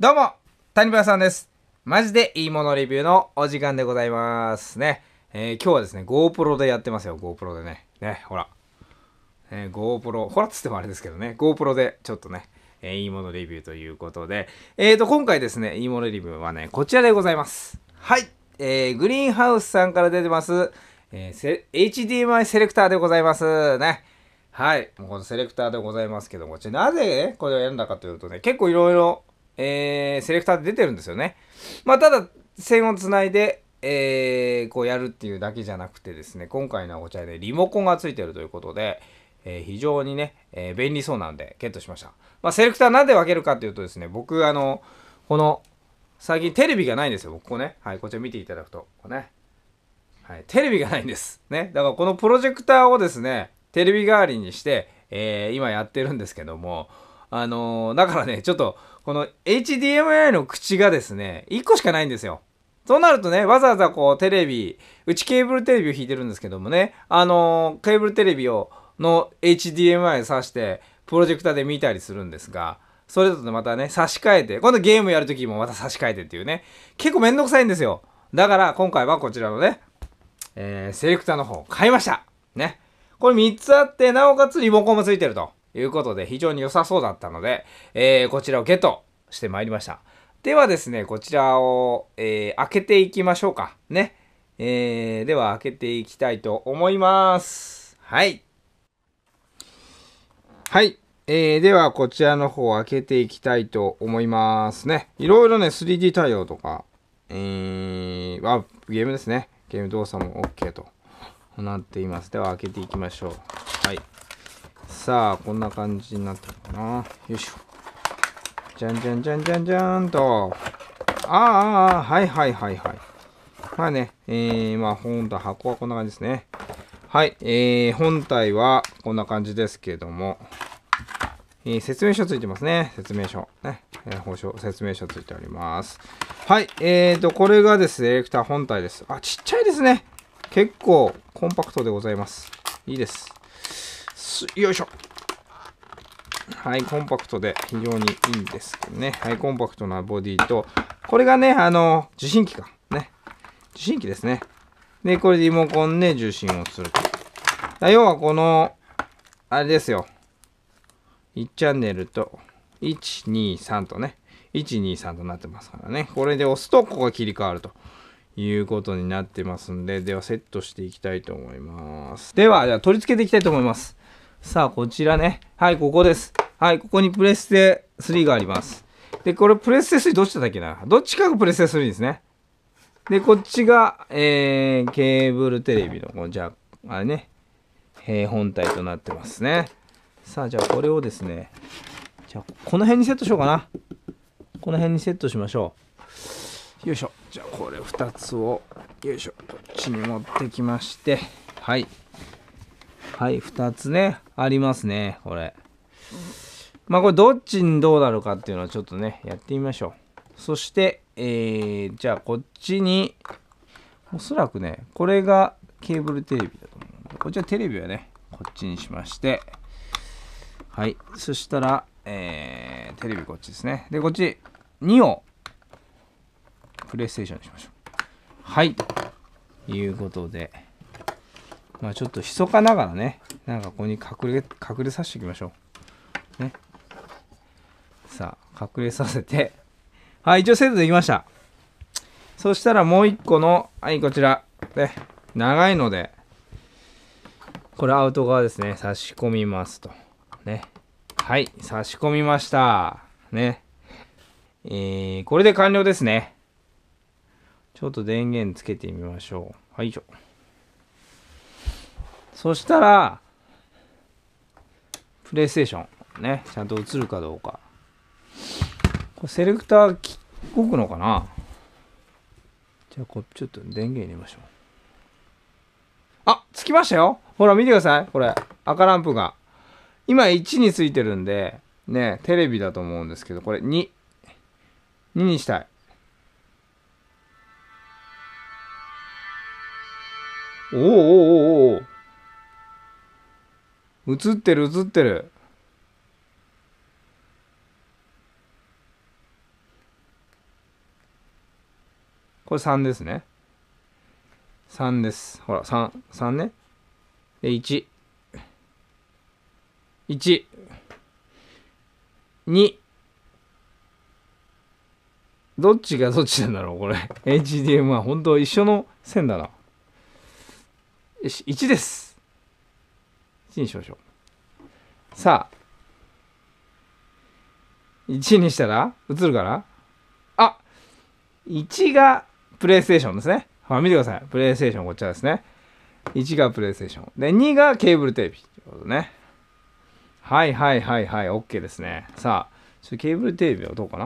どうも、谷村さんです。マジでいいものレビューのお時間でございますね。えー、今日はですね、GoPro でやってますよ、GoPro でね。ね、ほら。えー、GoPro、ほらっつってもあれですけどね、GoPro でちょっとね、えー、いいものレビューということで、えーと、今回ですね、いいものレビューはね、こちらでございます。はい、えー、グリーンハウスさんから出てます、えー、HDMI セレクターでございますね。はい、もうこのセレクターでございますけども、ちなぜこれを選んだかというとね、結構いろいろえー、セレクターで出てるんですよね。まあ、ただ、線をつないで、えー、こうやるっていうだけじゃなくてですね、今回のお茶でリモコンがついてるということで、えー、非常にね、えー、便利そうなんで、ゲットしました。まあ、セレクターなんで分けるかっていうとですね、僕、あの、この、最近テレビがないんですよ、僕、ここね。はい、こちら見ていただくと、こね。はい、テレビがないんです。ね。だから、このプロジェクターをですね、テレビ代わりにして、えー、今やってるんですけども、あのー、だからね、ちょっと、この HDMI の口がですね、1個しかないんですよ。そうなるとね、わざわざこうテレビ、うちケーブルテレビを引いてるんですけどもね、あのー、ケーブルテレビを、の HDMI 挿して、プロジェクターで見たりするんですが、それだとまたね、差し替えて、今度ゲームやるときもまた差し替えてっていうね、結構めんどくさいんですよ。だから今回はこちらのね、えー、セレクターの方買いました。ね。これ3つあって、なおかつリモコンもついてると。いうことで非常に良さそうだったので、えー、こちらをゲットしてまいりました。ではですね、こちらを、えー、開けていきましょうか。ね。えー、では開けていきたいと思います。はい。はい。えー、では、こちらの方を開けていきたいと思いますね。いろいろね、3D 対応とか、えー、あ、ゲームですね。ゲーム動作も OK となっています。では、開けていきましょう。はい。さあ、こんな感じになってるかな。よいしょ。じゃんじゃんじゃんじゃんじゃんと。ああ、はいはいはいはい。まあね、えー、まあ本体、箱はこんな感じですね。はい、えー、本体はこんな感じですけども、えー、説明書ついてますね。説明書。ね。えー、報説明書ついております。はい、えーと、これがですね、エレクター本体です。あ、ちっちゃいですね。結構コンパクトでございます。いいです。よいしょ。はい、コンパクトで非常にいいんですけどね。はい、コンパクトなボディと、これがね、あの、受信機か。ね。受信機ですね。で、これリモコンで受信をすると。要はこの、あれですよ。1チャンネルと、123とね、123となってますからね。これで押すと、ここが切り替わるということになってますんで、ではセットしていきたいと思います。では、じゃ取り付けていきたいと思います。さあ、こちらね。はい、ここです。はい、ここにプレステ3があります。で、これプレステ3どっちだったっけなどっちかがプレステ3ですね。で、こっちが、えー、ケーブルテレビの、このじゃあ、あれね、えー、本体となってますね。さあ、じゃあこれをですね、じゃあ、この辺にセットしようかな。この辺にセットしましょう。よいしょ。じゃあ、これ2つを、よいしょ。こっちに持ってきまして、はい。はい、2つね、ありますね、これ。まあこれどっちにどうなるかっていうのはちょっとね、やってみましょう。そして、えー、じゃあこっちに、おそらくね、これがケーブルテレビだと思うんで、こっちはテレビはね、こっちにしまして、はい、そしたら、えー、テレビこっちですね。で、こっち、2を、プレイステーションにしましょう。はい、ということで、まあちょっと密かながらね、なんかここに隠れ、隠れさせておきましょう。ね。さあ、隠れさせて。はい、一応セットできました。そしたらもう一個の、はい、こちら。ね、長いので、これアウト側ですね。差し込みますと。ね。はい、差し込みました。ね。えー、これで完了ですね。ちょっと電源つけてみましょう。はい、よいしょ。そしたら、プレイステーション。ね。ちゃんと映るかどうか。これセレクター動くのかなじゃあこ、ちょっと電源入れましょう。あ、つきましたよほら見てください。これ。赤ランプが。今1についてるんで、ね、テレビだと思うんですけど、これ2。2にしたい。おおおおおお映ってる映ってる。これ3ですね。3です。ほら、3、3ね。で、1。1。2。どっちがどっちなんだろうこれ。HDMI。本当一緒の線だな。よし、1です。1にしましょう。さあ、1にしたら映るからあ !1 がプレイステーションですね。ほら見てください。プレイステーションこちらですね。1がプレイステーション。で、2がケーブルテレビ。ということね。はいはいはいはい。OK ですね。さあ、ちょっとケーブルテレビはどうかな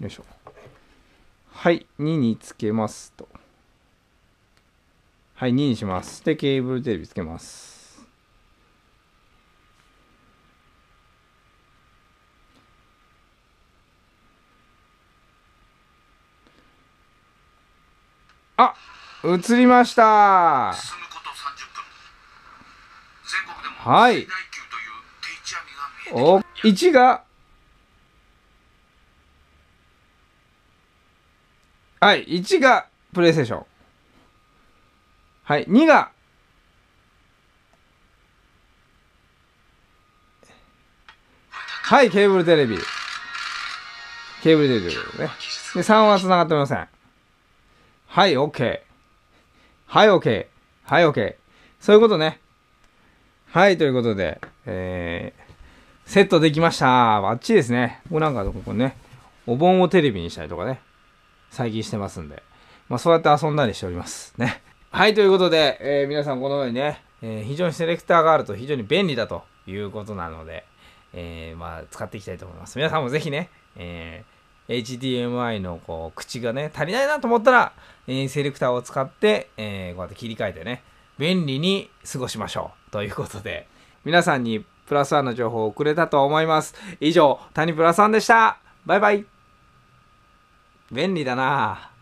よいしょ。はい、2につけますと。はい、2にします。で、ケーブルテレビつけます。あ映りましたはいお1がはい1がプレイステーションはい2がはいケーブルテレビケーブルテレビでねで3はつながっておりませんはい、OK。はい、OK。はい、OK。そういうことね。はい、ということで、えー、セットできました。バッチリですね。僕なんかここね、お盆をテレビにしたりとかね、最近してますんで。まあ、そうやって遊んだりしております。ね。はい、ということで、えー、皆さんこのようにね、えー、非常にセレクターがあると非常に便利だということなので、えー、まあ、使っていきたいと思います。皆さんもぜひね、えー、HDMI のこう口がね、足りないなと思ったら、えセレクターを使って、えこうやって切り替えてね、便利に過ごしましょう。ということで、皆さんにプラスワンの情報をくれたと思います。以上、谷プラスワンでした。バイバイ。便利だなぁ。